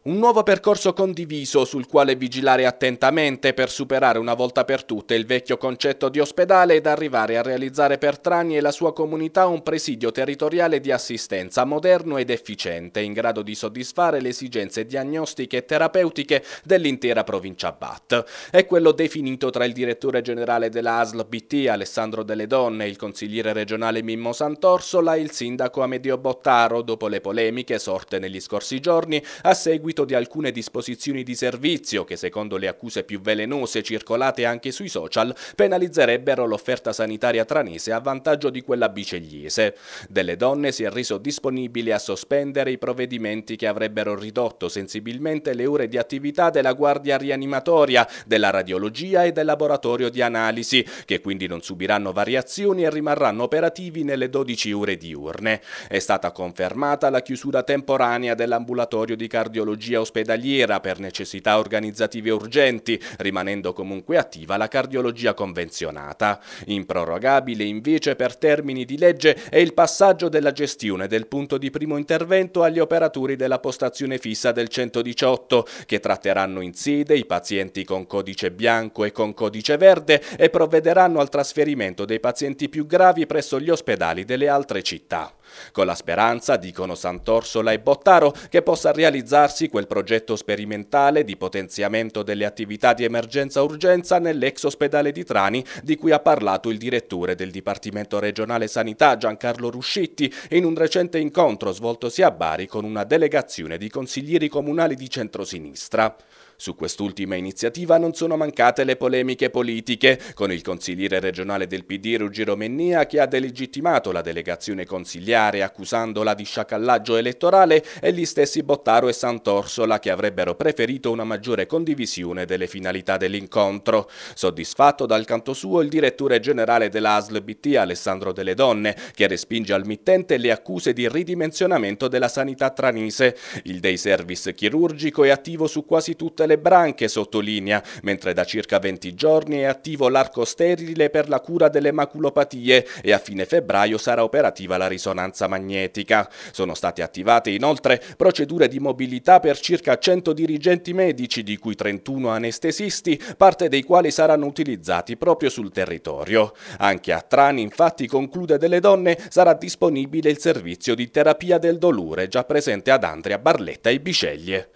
Un nuovo percorso condiviso sul quale vigilare attentamente per superare una volta per tutte il vecchio concetto di ospedale ed arrivare a realizzare per Trani e la sua comunità un presidio territoriale di assistenza moderno ed efficiente, in grado di soddisfare le esigenze diagnostiche e terapeutiche dell'intera provincia BAT. È quello definito tra il direttore generale della ASL BT Alessandro Delle Donne, il consigliere regionale Mimmo Santorsola e il sindaco Amedeo Bottaro dopo le polemiche sorte negli scorsi giorni a seguito seguito di alcune disposizioni di servizio che secondo le accuse più velenose circolate anche sui social penalizzerebbero l'offerta sanitaria tranese a vantaggio di quella bicegliese. Delle donne si è reso disponibile a sospendere i provvedimenti che avrebbero ridotto sensibilmente le ore di attività della guardia rianimatoria, della radiologia e del laboratorio di analisi, che quindi non subiranno variazioni e rimarranno operativi nelle 12 ore diurne. È stata confermata la chiusura temporanea dell'ambulatorio di cardiologia cardiologia ospedaliera per necessità organizzative urgenti, rimanendo comunque attiva la cardiologia convenzionata. Improrogabile invece per termini di legge è il passaggio della gestione del punto di primo intervento agli operatori della postazione fissa del 118, che tratteranno in sede i pazienti con codice bianco e con codice verde e provvederanno al trasferimento dei pazienti più gravi presso gli ospedali delle altre città. Con la speranza, dicono Sant'Orsola e Bottaro, che possa realizzarsi quel progetto sperimentale di potenziamento delle attività di emergenza-urgenza nell'ex ospedale di Trani, di cui ha parlato il direttore del Dipartimento regionale Sanità Giancarlo Ruscitti in un recente incontro svoltosi a Bari con una delegazione di consiglieri comunali di centrosinistra. Su quest'ultima iniziativa non sono mancate le polemiche politiche, con il consigliere regionale del PD Ruggero Mennia che ha delegittimato la delegazione consigliare accusandola di sciacallaggio elettorale e gli stessi Bottaro e Sant'Orsola che avrebbero preferito una maggiore condivisione delle finalità dell'incontro. Soddisfatto dal canto suo il direttore generale della ASL BT Alessandro Delle Donne che respinge al mittente le accuse di ridimensionamento della sanità tranise. Il day service chirurgico è attivo su quasi tutte le le branche, sottolinea, mentre da circa 20 giorni è attivo l'arco sterile per la cura delle maculopatie e a fine febbraio sarà operativa la risonanza magnetica. Sono state attivate inoltre procedure di mobilità per circa 100 dirigenti medici, di cui 31 anestesisti, parte dei quali saranno utilizzati proprio sul territorio. Anche a Trani, infatti, conclude delle donne, sarà disponibile il servizio di terapia del dolore già presente ad Andria, Barletta e Biceglie.